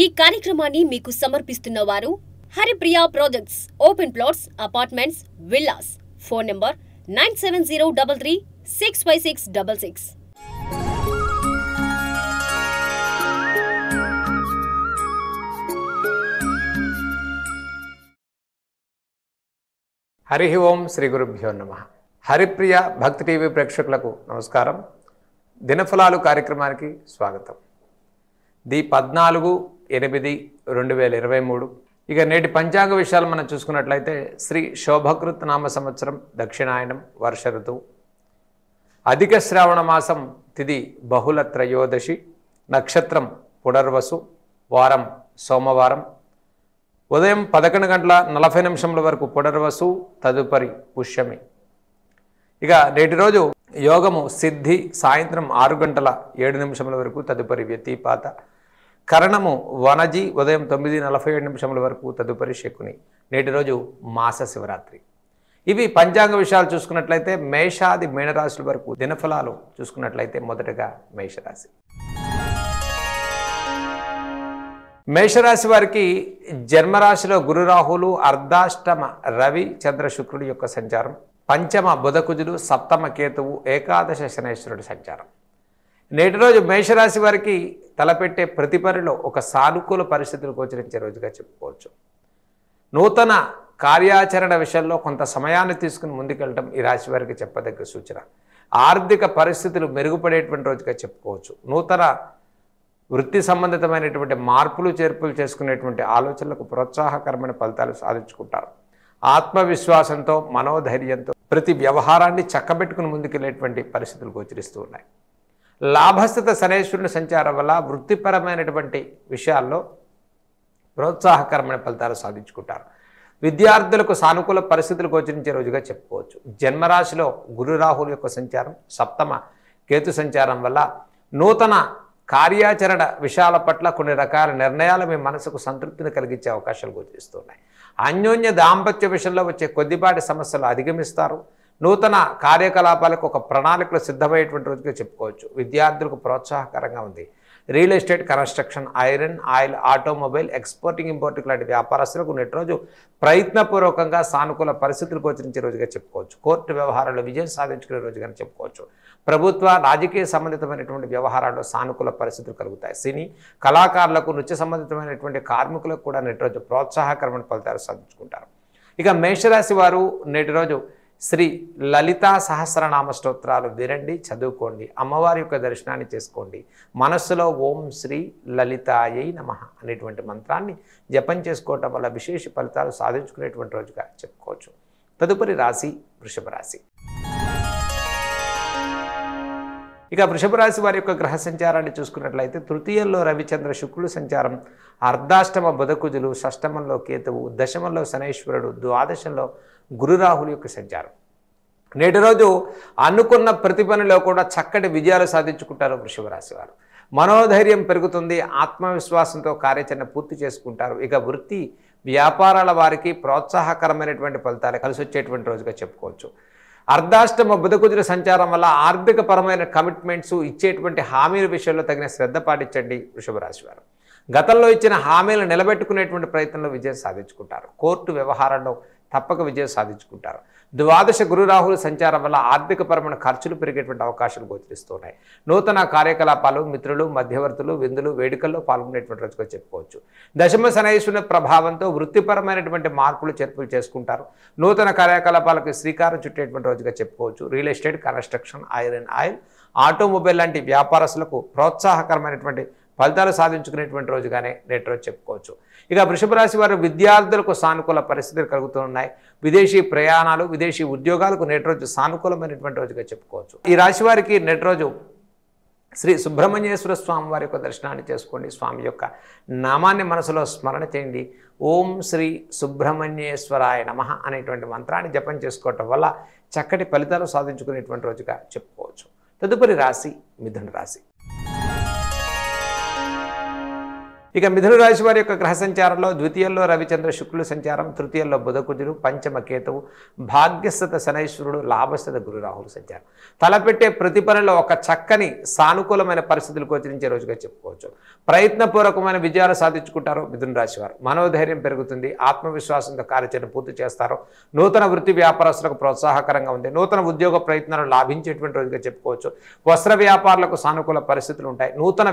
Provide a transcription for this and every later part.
ఈ కార్యక్రమాన్ని మీకు సమర్పిస్తున్న వారు Haripriya projects open plots apartments villas phone number nine seven zero double three six five six double six Hari ఓం శ్రీ గురుభ్యో నమ హరిప్రియ భక్తి టీవీ ప్రేక్షకులకు నమస్కారం దినఫలాలు కార్యక్రమానికి స్వాగతం ది పద్నాలుగు ఎనిమిది రెండు వేల ఇరవై మూడు ఇక నేటి పంచాంగ విషయాలు మనం చూసుకున్నట్లయితే శ్రీ శోభకృత్ నామ సంవత్సరం దక్షిణాయనం వర్ష ఋతువు అధిక శ్రావణ మాసం తిది బహుళ త్రయోదశి నక్షత్రం పునర్వసు వారం సోమవారం ఉదయం పదకొండు గంటల నలభై నిమిషముల వరకు పునర్వసు తదుపరి పుష్యమి ఇక నేటి రోజు యోగము సిద్ధి సాయంత్రం ఆరు గంటల ఏడు నిమిషముల వరకు తదుపరి వ్యతిపాత కరణము వనజి ఉదయం తొమ్మిది నలభై ఏడు నిమిషముల వరకు తదుపరి శకుని నేటి రోజు మాస శివరాత్రి ఇవి పంచాంగ విషయాలు చూసుకున్నట్లయితే మేషాది మీనరాశుల వరకు దినఫలాలు చూసుకున్నట్లయితే మొదటగా మేషరాశి మేషరాశి వారికి జన్మరాశిలో గురురాహులు అర్ధాష్టమ రవి చంద్ర శుక్రుడి యొక్క సంచారం పంచమ బుధకుజుడు సప్తమ కేతువు ఏకాదశ శనేశ్వరుడి సంచారం నేటి రోజు మేషరాశి వారికి తలపెట్టే ప్రతి పనిలో ఒక సానుకూల పరిస్థితులు గోచరించే రోజుగా చెప్పుకోవచ్చు నూతన కార్యాచరణ విషయంలో కొంత సమయాన్ని తీసుకుని ముందుకెళ్ళడం ఈ రాశి వారికి చెప్పదగ్గ సూచన ఆర్థిక పరిస్థితులు మెరుగుపడేటువంటి రోజుగా చెప్పుకోవచ్చు నూతన వృత్తి సంబంధితమైనటువంటి మార్పులు చేర్పులు చేసుకునేటువంటి ఆలోచనలకు ప్రోత్సాహకరమైన ఫలితాలు సాధించుకుంటారు ఆత్మవిశ్వాసంతో మనోధైర్యంతో ప్రతి వ్యవహారాన్ని చక్కబెట్టుకుని ముందుకెళ్ళేటువంటి పరిస్థితులు గోచరిస్తూ ఉన్నాయి లాభస్థిత శనేశ్వరుని సంచారం వల్ల వృత్తిపరమైనటువంటి విషయాల్లో ప్రోత్సాహకరమైన ఫలితాలు సాధించుకుంటారు విద్యార్థులకు సానుకూల పరిస్థితులు గోచరించే రోజుగా చెప్పుకోవచ్చు జన్మరాశిలో గురురాహుల యొక్క సంచారం సప్తమ కేతు సంచారం వల్ల నూతన కార్యాచరణ విషయాల పట్ల కొన్ని రకాల నిర్ణయాలు మీ మనసుకు సంతృప్తిని కలిగించే అవకాశాలు గోచరిస్తున్నాయి అన్యోన్య దాంపత్య విషయంలో వచ్చే కొద్దిపాటి సమస్యలు అధిగమిస్తారు నూతన కార్యకలాపాలకు ఒక ప్రణాళికలు సిద్ధమయ్యేటువంటి రోజుగా చెప్పుకోవచ్చు విద్యార్థులకు ప్రోత్సాహకరంగా ఉంది real estate construction iron oil automobile exporting importing లాంటి వ్యాపారస్తులకు నేటి రోజు ప్రయత్నపూర్వకంగా సానుకూల పరిస్థితులు గోచరించే రోజుగా చెప్పుకోవచ్చు కోర్టు వ్యవహారాల్లో విజయం సాధించుకునే రోజుగా చెప్పుకోవచ్చు ప్రభుత్వ రాజకీయ సంబంధితమైనటువంటి వ్యవహారాల్లో సానుకూల పరిస్థితులు కలుగుతాయి సినీ కళాకారులకు నృత్య సంబంధితమైనటువంటి కార్మికులకు కూడా నేటి రోజు ప్రోత్సాహకరమైన ఫలితాలు సాధించుకుంటారు ఇక మేషరాశి వారు నేటి రోజు శ్రీ లలితా సహస్రనామ స్తోత్రాలు వినండి చదువుకోండి అమ్మవారి యొక్క దర్శనాన్ని చేసుకోండి మనస్సులో ఓం శ్రీ లలితాయై నమ అనేటువంటి మంత్రాన్ని జపం చేసుకోవటం వల్ల విశేష ఫలితాలు సాధించుకునేటువంటి రోజుగా చెప్పుకోవచ్చు తదుపరి రాశి వృషభ రాశి ఇక వృషభ రాశి వారి యొక్క గ్రహ సంచారాన్ని చూసుకున్నట్లయితే తృతీయంలో రవిచంద్ర శుక్రుడు సంచారం అర్ధాష్టమ బుధకుజులు షష్టమంలో కేతువు దశమంలో శనేశ్వరుడు ద్వాదశంలో గురురాహుల యొక్క సంచారం నేటి రోజు అనుకున్న ప్రతి పనిలో కూడా చక్కటి విజయాలు సాధించుకుంటారు వృషభ రాశి వారు మనోధైర్యం పెరుగుతుంది ఆత్మవిశ్వాసంతో కార్యాచరణ పూర్తి చేసుకుంటారు ఇక వృత్తి వ్యాపారాల వారికి ప్రోత్సాహకరమైనటువంటి ఫలితాలు కలిసి వచ్చేటువంటి రోజుగా చెప్పుకోవచ్చు అర్ధాష్టమ బుధకుజుల సంచారం వల్ల ఆర్థికపరమైన కమిట్మెంట్స్ ఇచ్చేటువంటి హామీల విషయంలో తగిన శ్రద్ధ పాటించండి వృషభ రాశి వారు గతంలో ఇచ్చిన హామీలను నిలబెట్టుకునేటువంటి ప్రయత్నంలో విజయం సాధించుకుంటారు కోర్టు వ్యవహారంలో తప్పక విజయం సాధించుకుంటారు ద్వాదశ గురురాహుల సంచారం వల్ల ఆర్థికపరమైన ఖర్చులు పెరిగేటువంటి అవకాశాలు గోచరిస్తున్నాయి నూతన కార్యకలాపాలు మిత్రులు మధ్యవర్తులు విందులు వేడుకల్లో పాల్గొనేటువంటి రోజుగా చెప్పుకోవచ్చు దశమ శనైశ్వరుని ప్రభావంతో వృత్తిపరమైనటువంటి మార్పులు చేర్పులు చేసుకుంటారు నూతన కార్యకలాపాలకు శ్రీకారం చుట్టేటువంటి రోజుగా చెప్పుకోవచ్చు real estate construction iron oil automobile లాంటి వ్యాపారస్తులకు ప్రోత్సాహకరమైనటువంటి ఫలితాలు సాధించుకునేటువంటి రోజుగానే నేటి రోజు చెప్పుకోవచ్చు ఇక వృషభ రాశి వారు విద్యార్థులకు సానుకూల పరిస్థితులు కలుగుతున్నాయి విదేశీ ప్రయాణాలు విదేశీ ఉద్యోగాలకు నేటి రోజు సానుకూలమైనటువంటి రోజుగా చెప్పుకోవచ్చు ఈ రాశి వారికి నేటి రోజు శ్రీ సుబ్రహ్మణ్యేశ్వర స్వామి వారి యొక్క దర్శనాన్ని చేసుకోండి స్వామి యొక్క నామాన్ని మనసులో స్మరణ చేయండి ఓం శ్రీ సుబ్రహ్మణ్యేశ్వరాయ నమ అనేటువంటి మంత్రాన్ని జపం చేసుకోవటం వల్ల చక్కటి ఫలితాలు సాధించుకునేటువంటి రోజుగా చెప్పుకోవచ్చు తదుపరి రాశి మిథున రాశి ఇక మిథున రాశి వారి యొక్క గ్రహ సంచారంలో ద్వితీయంలో రవిచంద్ర శుక్లు సంచారం తృతీయంలో బుధకుజుడు పంచమ కేతువు భాగ్యస్థత శనైశ్వరుడు లాభస్థత గురురాహులు సంచారం తలపెట్టే ప్రతి పనిలో ఒక చక్కని సానుకూలమైన పరిస్థితులు గోచరించే రోజుగా చెప్పుకోవచ్చు ప్రయత్నపూర్వకమైన విజయాలు సాధించుకుంటారు మిథున రాశి వారు మనోధైర్యం పెరుగుతుంది ఆత్మవిశ్వాసంతో కార్యచరణ పూర్తి చేస్తారు నూతన వృత్తి వ్యాపారస్తులకు ప్రోత్సాహకరంగా ఉంది నూతన ఉద్యోగ ప్రయత్నాలు లాభించేటువంటి రోజుగా చెప్పుకోవచ్చు వస్త్ర వ్యాపారులకు సానుకూల పరిస్థితులు ఉంటాయి నూతన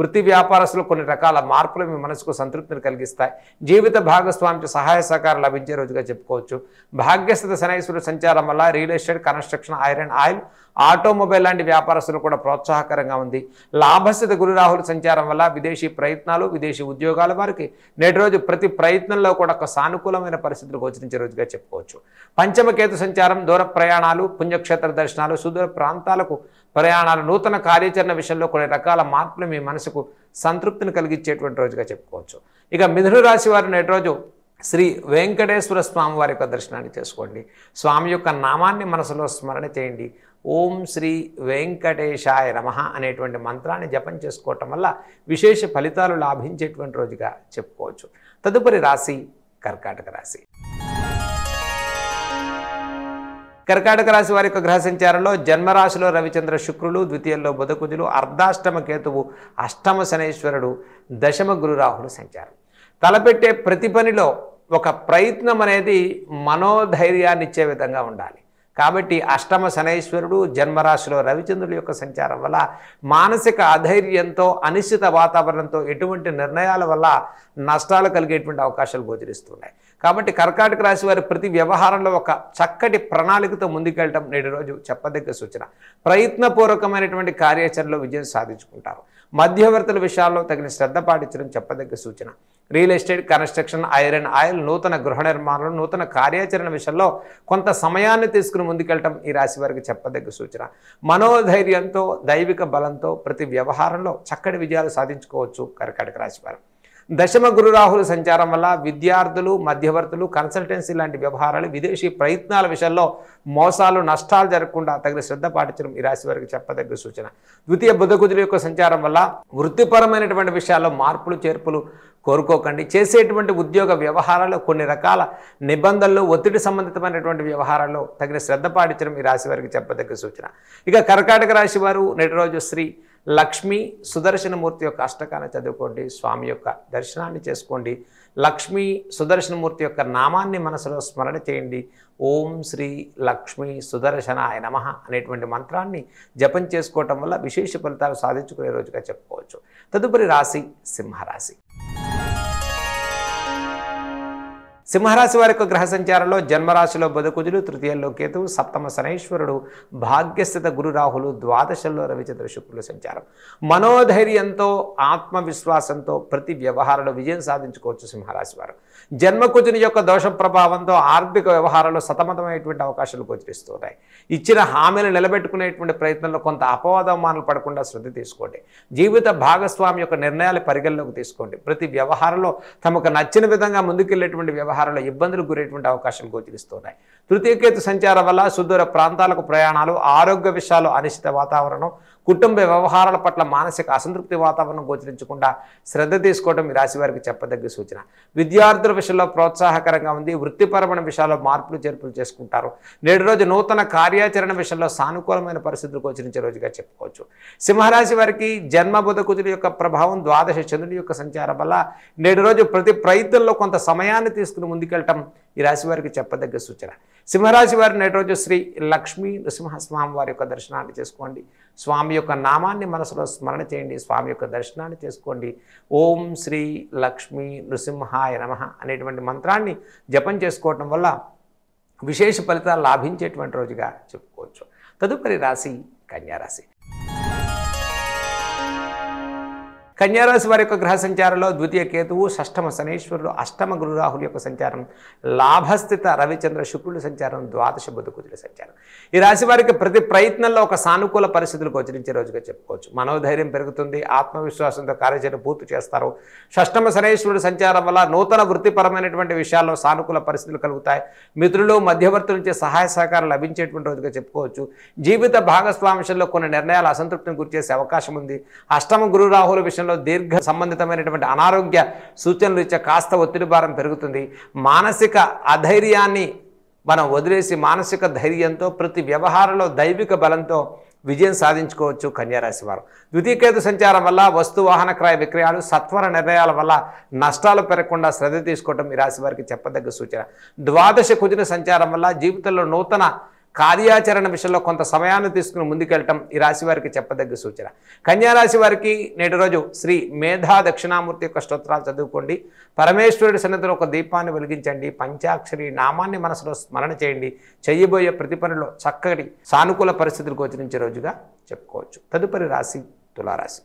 వృత్తి వ్యాపారస్తులు కొన్ని రకాల మార్పులు మీ మనసుకు సంతృప్తిని కలిగిస్తాయి జీవిత భాగస్వామికి సహాయ సహకారం లభించే రోజుగా చెప్పుకోవచ్చు భాగ్యస్థిత శనైశ్వరుడు సంచారం వల్ల real estate construction iron oil automobile లాంటి వ్యాపారస్తులు కూడా ప్రోత్సాహకరంగా ఉంది లాభస్థిత గురు రాహుల సంచారం వల్ల విదేశీ ప్రయత్నాలు విదేశీ ఉద్యోగాల వారికి నేటి రోజు ప్రతి ప్రయత్నంలో కూడా ఒక సానుకూలమైన పరిస్థితులు గోచరించే రోజుగా చెప్పుకోవచ్చు పంచమకేతు సంచారం దూర ప్రయాణాలు పుణ్యక్షేత్ర దర్శనాలు సుదూర ప్రాంతాలకు ప్రయాణాలు నూతన కార్యాచరణ విషయంలో కొన్ని రకాల మార్పులు మీ మనసుకు సంతృప్తిని కలిగించేటువంటి రోజుగా చెప్పుకోవచ్చు ఇక మిథున రాశి వారు నేటి రోజు శ్రీ వెంకటేశ్వర స్వామి వారి యొక్క దర్శనాన్ని చేసుకోండి స్వామి యొక్క నామాన్ని మనసులో స్మరణ చేయండి ఓం శ్రీ వెంకటేశాయ నమ అనేటువంటి మంత్రాన్ని జపం చేసుకోవటం వల్ల విశేష ఫలితాలు లాభించేటువంటి రోజుగా చెప్పుకోవచ్చు తదుపరి రాశి కర్కాటక రాశి కర్కాటక రాశి వారి యొక్క గ్రహ సంచారంలో జన్మరాశిలో రవిచంద్ర శుక్రులు ద్వితీయంలో బుధకుజులు అర్ధాష్టమ కేతువు అష్టమ శనేశ్వరుడు దశమ గురు రాహులు సంచారం తలపెట్టే ప్రతి పనిలో ఒక ప్రయత్నం అనేది మనోధైర్యాన్ని ఇచ్చే విధంగా ఉండాలి కాబట్టి అష్టమ శనైశ్వరుడు జన్మరాశిలో రవిచంద్రుల యొక్క సంచారం వల్ల మానసిక అధైర్యంతో అనిశ్చిత వాతావరణంతో ఎటువంటి నిర్ణయాల వల్ల నష్టాలు కలిగేటువంటి అవకాశాలు గోచరిస్తున్నాయి కాబట్టి కర్కాటక రాశి వారి ప్రతి వ్యవహారంలో ఒక చక్కటి ప్రణాళికతో ముందుకెళ్ళటం నేటి రోజు చెప్పదగ్గ సూచన ప్రయత్నపూర్వకమైనటువంటి కార్యాచరణలో విజయం సాధించుకుంటారు మధ్యవర్తుల విషయాల్లో తగిన శ్రద్ధ పాటించడం చెప్పదగ్గ సూచన real estate construction iron oil నూతన గృహ నిర్మాణం నూతన కార్యాచరణ విషయంలో కొంత సమయాన్ని తీసుకుని ముందుకెళ్ళటం ఈ రాశి వారికి చెప్పదగ్గ సూచన మనోధైర్యంతో దైవిక బలంతో ప్రతి వ్యవహారంలో చక్కటి విజయాలు సాధించుకోవచ్చు కర్కాటక రాశి వారు దశమ గురు రాహుల సంచారం వల్ల విద్యార్థులు మధ్యవర్తులు కన్సల్టెన్సీ లాంటి వ్యవహారాలు విదేశీ ప్రయత్నాల విషయంలో మోసాలు నష్టాలు జరగకుండా తగిన శ్రద్ధ పాటించడం ఈ రాశి వారికి చెప్పదగ్గ సూచన ద్వితీయ బుధకుజుల యొక్క సంచారం వల్ల వృత్తిపరమైనటువంటి విషయాల్లో మార్పులు చేర్పులు కోరుకోకండి చేసేటువంటి ఉద్యోగ వ్యవహారాలు కొన్ని రకాల నిబంధనలు ఒత్తిడి సంబంధితమైనటువంటి వ్యవహారాల్లో తగిన శ్రద్ధ పాటించడం ఈ రాశి వారికి చెప్పదగ్గ సూచన ఇక కర్కాటక రాశి వారు నేటి రోజు శ్రీ లక్ష్మి సుదర్శనమూర్తి యొక్క అష్టకాన్ని చదువుకోండి స్వామి యొక్క దర్శనాన్ని చేసుకోండి లక్ష్మి సుదర్శనమూర్తి యొక్క నామాన్ని మనసులో స్మరణ చేయండి ఓం శ్రీ లక్ష్మి సుదర్శనాయ నమ అనేటువంటి మంత్రాన్ని జపం చేసుకోవటం వల్ల విశేష ఫలితాలు సాధించుకునే రోజుగా చెప్పుకోవచ్చు తదుపరి రాశి సింహరాశి సింహరాశి వారి యొక్క గ్రహ సంచారంలో జన్మరాశిలో బుధకుజులు తృతీయంలో కేతువు సప్తమ శనైశ్వరుడు భాగ్యస్థిత గురు రాహులు ద్వాదశంలో రవిచంద్ర శుక్రుల సంచారం మనోధైర్యంతో ఆత్మవిశ్వాసంతో ప్రతి వ్యవహారంలో విజయం సాధించుకోవచ్చు సింహరాశి వారు జన్మకుజుని యొక్క దోష ప్రభావంతో ఆర్థిక వ్యవహారంలో సతమతమైనటువంటి అవకాశాలు గోచరిస్తున్నాయి ఇచ్చిన హామీలు నిలబెట్టుకునేటువంటి ప్రయత్నంలో కొంత అపవాదమానాలు పడకుండా శ్రద్ధ తీసుకోండి జీవిత భాగస్వామి యొక్క నిర్ణయాలు పరిగణలోకి తీసుకోండి ప్రతి వ్యవహారంలో తమకు నచ్చిన విధంగా ముందుకెళ్ళేటువంటి వ్యవహారం వ్యవహారంలో ఇబ్బందులు గురేటువంటి అవకాశాలు గోచరిస్తున్నాయి తృతీయకేతు సంచారం వల్ల సుదూర ప్రాంతాలకు ప్రయాణాలు ఆరోగ్య విషయాలు అనిశ్చిత వాతావరణం కుటుంబ వ్యవహారాల పట్ల మానసిక అసంతృప్తి వాతావరణం గోచరించకుండా శ్రద్ధ తీసుకోవడం ఈ రాశి వారికి చెప్పదగ్గ సూచన విద్యార్థుల విషయంలో ప్రోత్సాహకరంగా ఉంది వృత్తిపరమైన విషయాల్లో మార్పులు చేర్పులు చేసుకుంటారు నేడు రోజు నూతన కార్యాచరణ విషయంలో సానుకూలమైన పరిస్థితులు గోచరించే రోజుగా చెప్పుకోవచ్చు సింహరాశి వారికి జన్మబుధ కుజుడి యొక్క ప్రభావం ద్వాదశ చంద్రుడి యొక్క సంచారం వల్ల నేడు రోజు ప్రతి ప్రయత్నంలో కొంత సమయాన్ని తీసుకుని ముందుకెళ్ళటం ఈ రాశి వారికి చెప్పదగ్గ సూచన సింహరాశి వారి నేటరోజు శ్రీ లక్ష్మీ నృసింహస్వామి వారి యొక్క దర్శనాన్ని చేసుకోండి స్వామి యొక్క నామాన్ని మనసులో స్మరణ చేయండి స్వామి యొక్క దర్శనాన్ని చేసుకోండి ఓం శ్రీ లక్ష్మీ నృసింహాయ నమ అనేటువంటి మంత్రాన్ని జపం చేసుకోవటం వల్ల విశేష ఫలితాలు లాభించేటువంటి రోజుగా చెప్పుకోవచ్చు తదుపరి రాశి కన్యారాశి కన్యారాశి వారి యొక్క గ్రహ సంచారంలో ద్వితీయ కేతువు షష్టమ శనీశ్వరుడు అష్టమ రాహుల యొక్క సంచారం లాభస్థిత రవిచంద్ర శుక్రుడి సంచారం ద్వాదశ బుధకుజుల సంచారం ఈ రాశి వారికి ప్రతి ప్రయత్నంలో ఒక సానుకూల పరిస్థితులు గోచరించే రోజుగా చెప్పుకోవచ్చు మనోధైర్యం పెరుగుతుంది ఆత్మవిశ్వాసంతో కార్యాచరణ పూర్తి చేస్తారు షష్టమ శనీశ్వరుడు సంచారం వల్ల నూతన వృత్తిపరమైనటువంటి విషయాల్లో సానుకూల పరిస్థితులు కలుగుతాయి మిత్రులు మధ్యవర్తుల నుంచి సహాయ సహకారం లభించేటువంటి రోజుగా చెప్పుకోవచ్చు జీవిత భాగస్వామ్యంలో కొన్ని నిర్ణయాలు అసంతృప్తిని గురిచేసే అవకాశం ఉంది అష్టమ గురు రాహుల విషయంలో విషయంలో దీర్ఘ సంబంధితమైనటువంటి అనారోగ్య సూచనలు ఇచ్చే కాస్త ఒత్తిడి భారం పెరుగుతుంది మానసిక అధైర్యాన్ని మనం వదిలేసి మానసిక ధైర్యంతో ప్రతి వ్యవహారంలో దైవిక బలంతో విజయం సాధించుకోవచ్చు కన్యారాశి వారు ద్వితీయకేతు సంచారం వల్ల వస్తు వాహన క్రయ విక్రయాలు సత్వర నిర్ణయాల వల్ల నష్టాలు పెరగకుండా శ్రద్ధ తీసుకోవడం ఈ రాశి వారికి చెప్పదగ్గ సూచన ద్వాదశ కుదిన సంచారం వల్ల జీవితంలో నూతన కార్యాచరణ విషయంలో కొంత సమయాన్ని తీసుకుని ముందుకెళ్ళటం ఈ రాశి వారికి చెప్పదగ్గ సూచన కన్యారాశి వారికి నేటి రోజు శ్రీ మేధా దక్షిణామూర్తి యొక్క స్తోత్రాలు చదువుకోండి పరమేశ్వరుడి సన్నిధిలో ఒక దీపాన్ని వెలిగించండి పంచాక్షరి నామాన్ని మనసులో స్మరణ చేయండి చేయబోయే ప్రతి చక్కటి సానుకూల పరిస్థితులు గోచరించే రోజుగా చెప్పుకోవచ్చు తదుపరి రాశి తులారాశి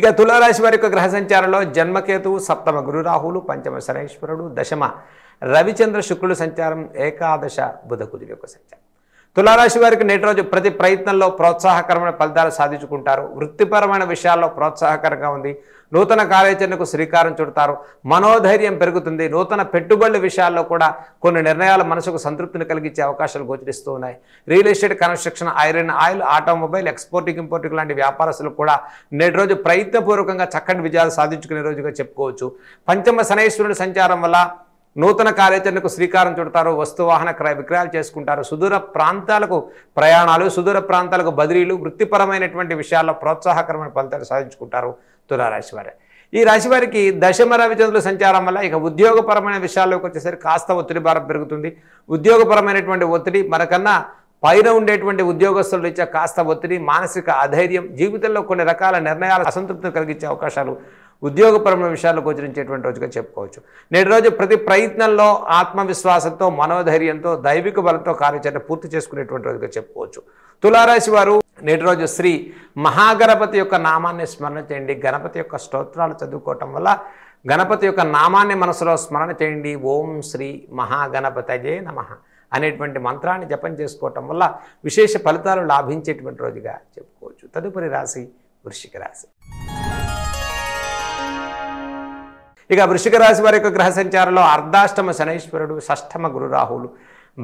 ఇక తులారాశి వారి యొక్క గ్రహ సంచారంలో జన్మకేతువు సప్తమ రాహులు పంచమ శనేశ్వరుడు దశమ రవిచంద్ర శుక్రుడు సంచారం ఏకాదశ బుధకుడి యొక్క సంచారం తులారాశి వారికి నేటి రోజు ప్రతి ప్రయత్నంలో ప్రోత్సాహకరమైన ఫలితాలు సాధించుకుంటారు వృత్తిపరమైన విషయాల్లో ప్రోత్సాహకరంగా ఉంది నూతన కార్యాచరణకు శ్రీకారం చుడతారు మనోధైర్యం పెరుగుతుంది నూతన పెట్టుబడుల విషయాల్లో కూడా కొన్ని నిర్ణయాలు మనసుకు సంతృప్తిని కలిగించే అవకాశాలు గోచరిస్తూ ఉన్నాయి real estate construction iron oil automobile exporting importing లాంటి వ్యాపారస్తులు కూడా నేటి రోజు ప్రయత్నపూర్వకంగా చక్కటి విజయాలు సాధించుకునే రోజుగా చెప్పుకోవచ్చు పంచమ శనైశ్వరుని సంచారం వల్ల నూతన కార్యాచరణకు శ్రీకారం చుడతారు వస్తువాహన క్రయ విక్రయాలు చేసుకుంటారు సుదూర ప్రాంతాలకు ప్రయాణాలు సుదూర ప్రాంతాలకు బదిలీలు వృత్తిపరమైనటువంటి విషయాల్లో ప్రోత్సాహకరమైన ఫలితాలు సాధించుకుంటారు తులారాశి వారి ఈ రాశి వారికి దశమ రవిచంద్రుల సంచారం వల్ల ఇక ఉద్యోగపరమైన విషయాల్లోకి వచ్చేసరికి కాస్త ఒత్తిడి భారం పెరుగుతుంది ఉద్యోగపరమైనటువంటి ఒత్తిడి మనకన్నా పైన ఉండేటువంటి ఉద్యోగస్తులు ఇచ్చే కాస్త ఒత్తిడి మానసిక అధైర్యం జీవితంలో కొన్ని రకాల నిర్ణయాల అసంతృప్తిని కలిగించే అవకాశాలు ఉద్యోగపరమైన విషయాలు గోచరించేటువంటి రోజుగా చెప్పుకోవచ్చు నేటి రోజు ప్రతి ప్రయత్నంలో ఆత్మవిశ్వాసంతో మనోధైర్యంతో దైవిక బలంతో కార్యాచరణ పూర్తి చేసుకునేటువంటి రోజుగా చెప్పుకోవచ్చు తులారాశి వారు నేటి రోజు శ్రీ మహాగణపతి యొక్క నామాన్ని స్మరణ చేయండి గణపతి యొక్క స్తోత్రాలు చదువుకోవటం వల్ల గణపతి యొక్క నామాన్ని మనసులో స్మరణ చేయండి ఓం శ్రీ మహాగణపతయే నమ అనేటువంటి మంత్రాన్ని జపం చేసుకోవటం వల్ల విశేష ఫలితాలు లాభించేటువంటి రోజుగా చెప్పుకోవచ్చు తదుపరి రాశి వృషిక రాశి ఇక వృషిక రాశి వారి యొక్క గ్రహ సంచారంలో అర్ధాష్టమ శనైశ్వరుడు షష్టమ గురురాహువులు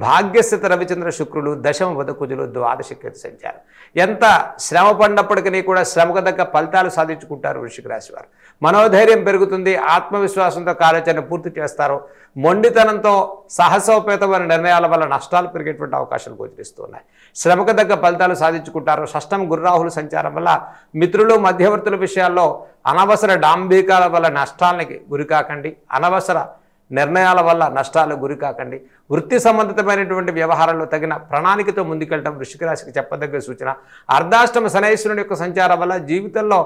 భాగ్యస్థిత రవిచంద్ర శుక్రులు దశమ బతుకుజులు ద్వాదశ కీర్తి సంచారం ఎంత శ్రమ పడినప్పటికీ కూడా శ్రమకు తగ్గ ఫలితాలు సాధించుకుంటారు వృషిక రాశి వారు మనోధైర్యం పెరుగుతుంది ఆత్మవిశ్వాసంతో కార్యాచరణ పూర్తి చేస్తారు మొండితనంతో సాహసోపేతమైన నిర్ణయాల వల్ల నష్టాలు పెరిగేటువంటి అవకాశాలు గోచరిస్తున్నాయి శ్రమకు తగ్గ ఫలితాలు సాధించుకుంటారు షష్టం గురురాహులు సంచారం వల్ల మిత్రులు మధ్యవర్తుల విషయాల్లో అనవసర డాంబీకాల వల్ల నష్టాలకి గురికాకండి అనవసర నిర్ణయాల వల్ల నష్టాలకు గురికాకండి వృత్తి సంబంధితమైనటువంటి వ్యవహారంలో తగిన ప్రణాళికతో ముందుకెళ్ళడం వృషిక రాశికి చెప్పదగ్గ సూచన అర్ధాష్టమ శనేశ్వరుని యొక్క సంచారం వల్ల జీవితంలో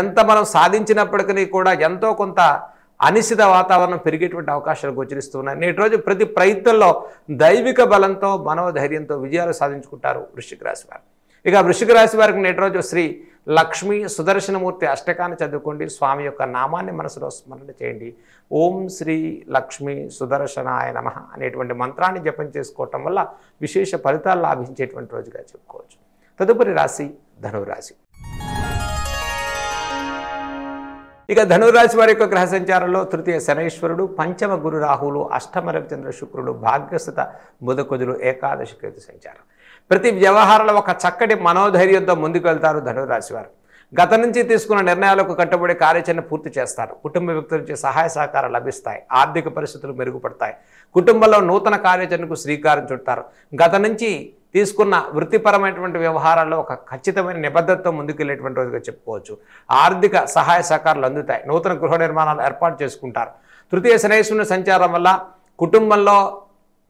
ఎంత మనం సాధించినప్పటికీ కూడా ఎంతో కొంత అనిశ్చిత వాతావరణం పెరిగేటువంటి అవకాశాలు గోచరిస్తున్నాయి నేటి రోజు ప్రతి ప్రయత్నంలో దైవిక బలంతో మనోధైర్యంతో విజయాలు సాధించుకుంటారు వృషిక రాశి వారు ఇక వృషిక రాశి వారికి నేటి రోజు శ్రీ లక్ష్మీ సుదర్శనమూర్తి అష్టకాన్ని చదువుకోండి స్వామి యొక్క నామాన్ని మనసులో స్మరణ చేయండి ఓం శ్రీ లక్ష్మీ సుదర్శనాయ నమ అనేటువంటి మంత్రాన్ని జపం చేసుకోవటం వల్ల విశేష ఫలితాలు లాభించేటువంటి రోజుగా చెప్పుకోవచ్చు తదుపరి రాశి ధనురాశి ఇక ధనురాశి వారి యొక్క గ్రహ సంచారంలో తృతీయ శనైశ్వరుడు పంచమ గురు రాహులు అష్టమ రవిచంద్ర శుక్రుడు భాగ్యస్థత బుధకుదులు ఏకాదశి కేతు సంచారం ప్రతి వ్యవహారంలో ఒక చక్కటి మనోధైర్యంతో ముందుకు వెళ్తారు ధనురాశి వారు గత నుంచి తీసుకున్న నిర్ణయాలకు కట్టుబడి కార్యాచరణ పూర్తి చేస్తారు కుటుంబ వ్యక్తుల నుంచి సహాయ సహకారాలు లభిస్తాయి ఆర్థిక పరిస్థితులు మెరుగుపడతాయి కుటుంబంలో నూతన కార్యాచరణకు శ్రీకారం చుట్టారు గత నుంచి తీసుకున్న వృత్తిపరమైనటువంటి వ్యవహారాల్లో ఒక ఖచ్చితమైన నిబద్ధతతో ముందుకెళ్ళేటువంటి రోజుగా చెప్పుకోవచ్చు ఆర్థిక సహాయ సహకారాలు అందుతాయి నూతన గృహ నిర్మాణాలు ఏర్పాటు చేసుకుంటారు తృతీయ శ్రేయస్సు సంచారం వల్ల కుటుంబంలో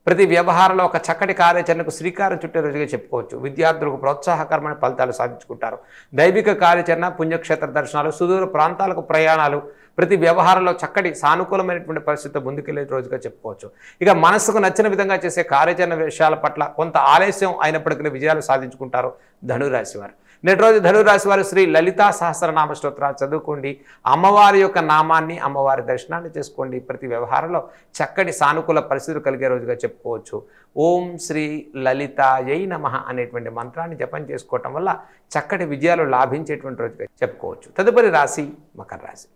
ప్రతి వ్యవహారంలో ఒక చక్కటి కార్యాచరణకు శ్రీకారం చుట్టే రోజుగా చెప్పుకోవచ్చు విద్యార్థులకు ప్రోత్సాహకరమైన ఫలితాలు సాధించుకుంటారు దైవిక కార్యాచరణ పుణ్యక్షేత్ర దర్శనాలు సుదూర ప్రాంతాలకు ప్రయాణాలు ప్రతి వ్యవహారంలో చక్కటి సానుకూలమైనటువంటి పరిస్థితి ముందుకెళ్ళే రోజుగా చెప్పుకోవచ్చు ఇక మనస్సుకు నచ్చిన విధంగా చేసే కార్యాచరణ విషయాల పట్ల కొంత ఆలస్యం అయినప్పటికీ విజయాలు సాధించుకుంటారు ధనురాశి వారు నేటి రోజు ధనురాశి వారు శ్రీ లలితా సహస్రనామ స్తోత్రాలు చదువుకోండి అమ్మవారి యొక్క నామాన్ని అమ్మవారి దర్శనాన్ని చేసుకోండి ప్రతి వ్యవహారంలో చక్కటి సానుకూల పరిస్థితులు కలిగే రోజుగా చెప్పుకోవచ్చు ఓం శ్రీ లలిత యై నమ అనేటువంటి మంత్రాన్ని జపం చేసుకోవటం వల్ల చక్కటి విజయాలు లాభించేటువంటి రోజుగా చెప్పుకోవచ్చు తదుపరి రాశి మకర రాశి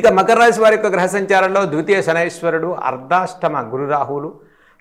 ఇక మకర రాశి వారి యొక్క గ్రహ సంచారంలో ద్వితీయ శనైశ్వరుడు అర్ధాష్టమ గురురాహువులు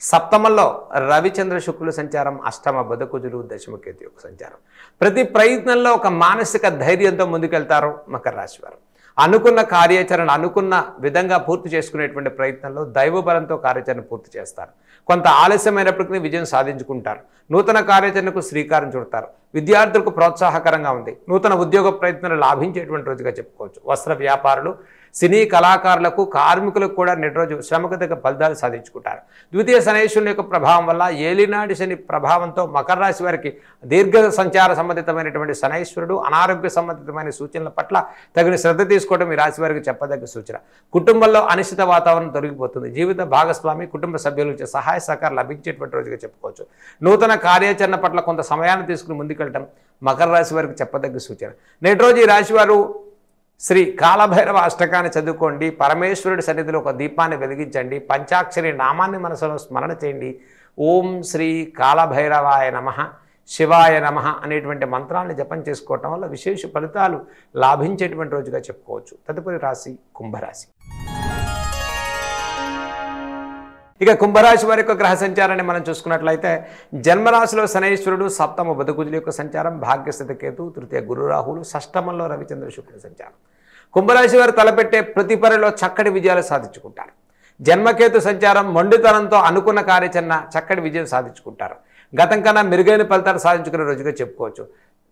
సప్తమంలో రవిచంద్ర శుక్రుల సంచారం అష్టమ బుధకుజులు దశమకేతు యొక్క సంచారం ప్రతి ప్రయత్నంలో ఒక మానసిక ధైర్యంతో ముందుకెళ్తారు మకర రాశి వారు అనుకున్న కార్యాచరణ అనుకున్న విధంగా పూర్తి చేసుకునేటువంటి ప్రయత్నంలో దైవబలంతో కార్యాచరణ పూర్తి చేస్తారు కొంత ఆలస్యమైనప్పటికీ విజయం సాధించుకుంటారు నూతన కార్యాచరణకు శ్రీకారం చుడతారు విద్యార్థులకు ప్రోత్సాహకరంగా ఉంది నూతన ఉద్యోగ ప్రయత్నాలు లాభించేటువంటి రోజుగా చెప్పుకోవచ్చు వస్త్ర వ్యాపారులు సినీ కళాకారులకు కార్మికులకు కూడా నెట్ రోజు శ్రమకు తగ్గ ఫలితాలు సాధించుకుంటారు ద్వితీయ శనేశ్వరుని యొక్క ప్రభావం వల్ల ఏలినాటి శని ప్రభావంతో మకర రాశి వారికి దీర్ఘ సంచార సంబంధితమైనటువంటి శనేశ్వరుడు అనారోగ్య సంబంధితమైన సూచనల పట్ల తగిన శ్రద్ధ తీసుకోవడం ఈ రాశి వారికి చెప్పదగ్గ సూచన కుటుంబంలో అనిశ్చిత వాతావరణం తొలగిపోతుంది జీవిత భాగస్వామి కుటుంబ సభ్యుల నుంచి సహాయ సహకారం లభించేటువంటి రోజుగా చెప్పుకోవచ్చు నూతన కార్యాచరణ పట్ల కొంత సమయాన్ని తీసుకుని ముందుకెళ్ళటం మకర రాశి వారికి చెప్పదగ్గ సూచన నేటి రోజు ఈ రాశివారు శ్రీ కాలభైరవ అష్టకాన్ని చదువుకోండి పరమేశ్వరుడి సన్నిధిలో ఒక దీపాన్ని వెలిగించండి పంచాక్షరి నామాన్ని మనసులో స్మరణ చేయండి ఓం శ్రీ కాలభైరవాయ నమ శివాయ నమ అనేటువంటి మంత్రాలను జపం చేసుకోవటం వల్ల విశేష ఫలితాలు లాభించేటువంటి రోజుగా చెప్పుకోవచ్చు తదుపరి రాశి కుంభరాశి ఇక కుంభరాశి వారి యొక్క గ్రహ సంచారాన్ని మనం చూసుకున్నట్లయితే జన్మరాశిలో శనైశ్వరుడు సప్తమ బతుకుజుల యొక్క సంచారం భాగ్యస్థితి కేతు తృతీయ గురు రాహులు షష్టమంలో రవిచంద్ర శుక్రుడు సంచారం కుంభరాశి వారు తలపెట్టే ప్రతి పనిలో చక్కటి విజయాలు సాధించుకుంటారు జన్మకేతు సంచారం మొండితనంతో అనుకున్న కార్యచరణ చక్కటి విజయం సాధించుకుంటారు గతం కన్నా మెరుగైన ఫలితాలు సాధించుకునే రోజుగా చెప్పుకోవచ్చు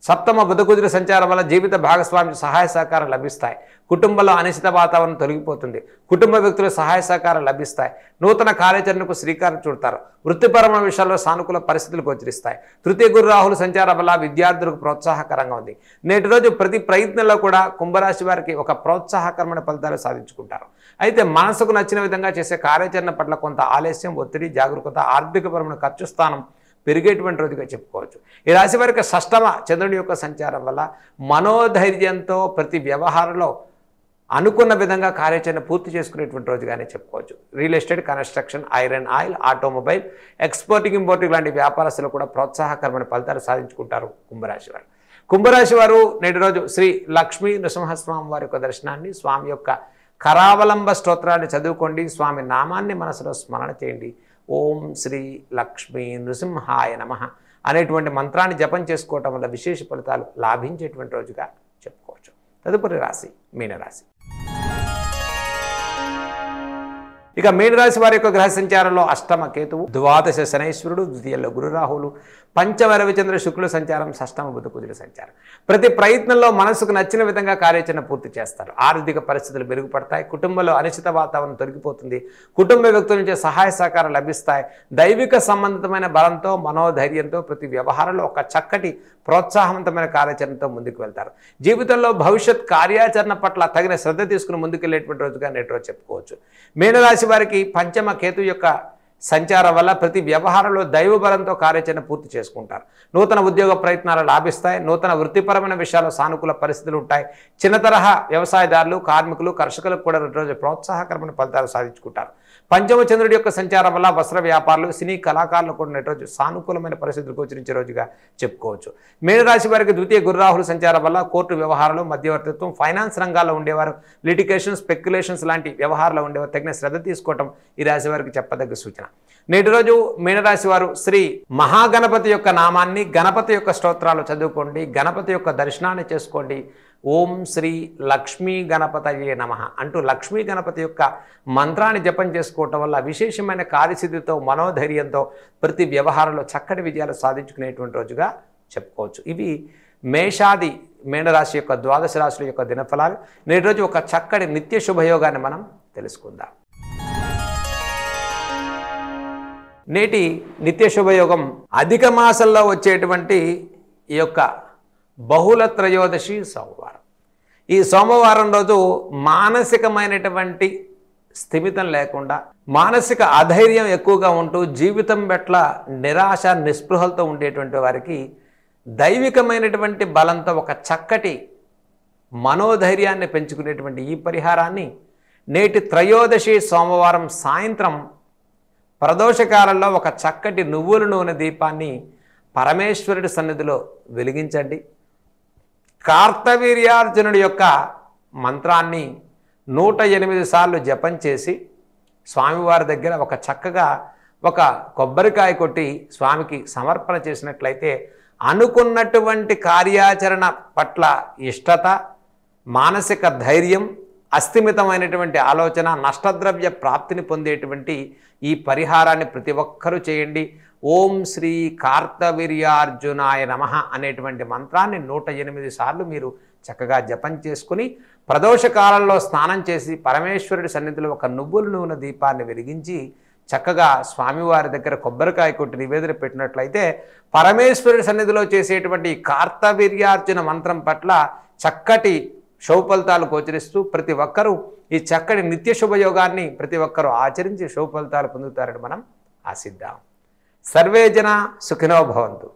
సప్తమ బుధకుదిరి సంచారం వల్ల జీవిత భాగస్వామి సహాయ సహకారం లభిస్తాయి కుటుంబంలో అనిశ్చిత వాతావరణం తొలగిపోతుంది కుటుంబ వ్యక్తుల సహాయ సహకారం లభిస్తాయి నూతన కార్యాచరణకు శ్రీకారం చుడతారు వృత్తిపరమైన విషయాల్లో సానుకూల పరిస్థితులు గోచరిస్తాయి తృతీయ గురు రాహుల సంచారం వల్ల విద్యార్థులకు ప్రోత్సాహకరంగా ఉంది నేటి రోజు ప్రతి ప్రయత్నంలో కూడా కుంభరాశి వారికి ఒక ప్రోత్సాహకరమైన ఫలితాలు సాధించుకుంటారు అయితే మనసుకు నచ్చిన విధంగా చేసే కార్యాచరణ పట్ల కొంత ఆలస్యం ఒత్తిడి జాగరూకత ఆర్థికపరమైన ఖర్చు స్థానం పెరిగేటువంటి రోజుగా చెప్పుకోవచ్చు ఈ రాశి వారికి షష్టమ చంద్రుని యొక్క సంచారం వల్ల మనోధైర్యంతో ప్రతి వ్యవహారంలో అనుకున్న విధంగా కార్యాచరణ పూర్తి చేసుకునేటువంటి రోజుగానే చెప్పుకోవచ్చు real estate construction iron oil automobile exporting importing లాంటి వ్యాపారస్తులు కూడా ప్రోత్సాహకరమైన ఫలితాలు సాధించుకుంటారు కుంభరాశి వారు కుంభరాశి వారు నేటి రోజు శ్రీ లక్ష్మీ నృసింహస్వామి వారి యొక్క దర్శనాన్ని స్వామి యొక్క కరావలంబ స్తోత్రాన్ని చదువుకోండి స్వామి నామాన్ని మనసులో స్మరణ చేయండి ఓం శ్రీ లక్ష్మీ నృసింహాయ నమ అనేటువంటి మంత్రాన్ని జపం చేసుకోవటం వల్ల విశేష ఫలితాలు లాభించేటువంటి రోజుగా చెప్పుకోవచ్చు తదుపరి రాశి మీనరాశి ఇక మీనరాశి వారి యొక్క గ్రహ సంచారంలో అష్టమ కేతువు ద్వాదశ శనైశ్వరుడు ద్వితీయంలో రాహులు పంచమ రవిచంద్ర శుక్ల సంచారం షష్టమ బుద్ధ కుజుల సంచారం ప్రతి ప్రయత్నంలో మనసుకు నచ్చిన విధంగా కార్యాచరణ పూర్తి చేస్తారు ఆర్థిక పరిస్థితులు మెరుగుపడతాయి కుటుంబంలో అనిశ్చిత వాతావరణం తొలగిపోతుంది కుటుంబ వ్యక్తుల నుంచి సహాయ సహకారం లభిస్తాయి దైవిక సంబంధమైన బలంతో మనోధైర్యంతో ప్రతి వ్యవహారంలో ఒక చక్కటి ప్రోత్సాహవంతమైన కార్యాచరణతో ముందుకు వెళ్తారు జీవితంలో భవిష్యత్ కార్యాచరణ పట్ల తగిన శ్రద్ధ తీసుకుని ముందుకెళ్లేటువంటి రోజుగా నేటి రోజు చెప్పుకోవచ్చు మీనరాశి राशि वारी पंचम केतु సంచారం వల్ల ప్రతి వ్యవహారంలో దైవబలంతో కార్యాచరణ పూర్తి చేసుకుంటారు నూతన ఉద్యోగ ప్రయత్నాలు లాభిస్తాయి నూతన వృత్తిపరమైన విషయాల్లో సానుకూల పరిస్థితులు ఉంటాయి చిన్న తరహా వ్యవసాయదారులు కార్మికులు కర్షకులకు కూడా రోజు ప్రోత్సాహకరమైన ఫలితాలు సాధించుకుంటారు పంచమ చంద్రుడి యొక్క సంచారం వల్ల వస్త్ర వ్యాపారులు సినీ కళాకారులు కూడా రోజు సానుకూలమైన పరిస్థితులు గోచరించే రోజుగా చెప్పుకోవచ్చు మేనరాశి వారికి ద్వితీయ గురురాహుల సంచారం వల్ల కోర్టు వ్యవహారాలు మధ్యవర్తిత్వం ఫైనాన్స్ రంగాల్లో ఉండేవారు లిటికేషన్ స్పెక్యులేషన్స్ లాంటి వ్యవహారాలు ఉండేవారు తగిన శ్రద్ధ తీసుకోవటం ఈ రాశి వారికి చెప్పదగ్గ సూచన నేటి రోజు మీనరాశి వారు శ్రీ మహాగణపతి యొక్క నామాన్ని గణపతి యొక్క స్తోత్రాలు చదువుకోండి గణపతి యొక్క దర్శనాన్ని చేసుకోండి ఓం శ్రీ లక్ష్మీ గణపతయే నమ అంటూ లక్ష్మీ గణపతి యొక్క మంత్రాన్ని జపం చేసుకోవటం వల్ల విశేషమైన కార్యసిద్ధితో మనోధైర్యంతో ప్రతి వ్యవహారంలో చక్కటి విజయాలు సాధించుకునేటువంటి రోజుగా చెప్పుకోవచ్చు ఇవి మేషాది మీనరాశి యొక్క ద్వాదశ రాశుల యొక్క దినఫలాలు నేటి రోజు ఒక చక్కటి నిత్య శుభయోగాన్ని మనం తెలుసుకుందాం నేటి నిత్య శుభయోగం అధిక మాసంలో వచ్చేటువంటి ఈ యొక్క బహుళ త్రయోదశి సోమవారం ఈ సోమవారం రోజు మానసికమైనటువంటి స్థిమితం లేకుండా మానసిక అధైర్యం ఎక్కువగా ఉంటూ జీవితం పట్ల నిరాశ నిస్పృహలతో ఉండేటువంటి వారికి దైవికమైనటువంటి బలంతో ఒక చక్కటి మనోధైర్యాన్ని పెంచుకునేటువంటి ఈ పరిహారాన్ని నేటి త్రయోదశి సోమవారం సాయంత్రం ప్రదోషకాలంలో ఒక చక్కటి నువ్వుల నూనె దీపాన్ని పరమేశ్వరుడి సన్నిధిలో వెలిగించండి కార్తవీర్యార్జునుడి యొక్క మంత్రాన్ని నూట ఎనిమిది సార్లు జపం చేసి స్వామివారి దగ్గర ఒక చక్కగా ఒక కొబ్బరికాయ కొట్టి స్వామికి సమర్పణ చేసినట్లయితే అనుకున్నటువంటి కార్యాచరణ పట్ల ఇష్టత మానసిక ధైర్యం అస్థిమితమైనటువంటి ఆలోచన నష్టద్రవ్య ప్రాప్తిని పొందేటువంటి ఈ పరిహారాన్ని ప్రతి ఒక్కరూ చేయండి ఓం శ్రీ కార్తవీర్యార్జునాయ నమ అనేటువంటి మంత్రాన్ని నూట ఎనిమిది సార్లు మీరు చక్కగా జపం చేసుకుని ప్రదోష కాలంలో స్నానం చేసి పరమేశ్వరుడి సన్నిధిలో ఒక నువ్వుల నూనె దీపాన్ని వెలిగించి చక్కగా స్వామివారి దగ్గర కొబ్బరికాయ కొట్టి నివేదన పెట్టినట్లయితే పరమేశ్వరుడి సన్నిధిలో చేసేటువంటి కార్తవీర్యార్జున మంత్రం పట్ల చక్కటి శౌఫలితాలు గోచరిస్తూ ప్రతి ఒక్కరూ ఈ చక్కటి నిత్య శుభయోగాన్ని ప్రతి ఒక్కరూ ఆచరించి శుభఫలితాలు పొందుతారని మనం ఆశిద్దాం సర్వే జన సుఖినో భవంతు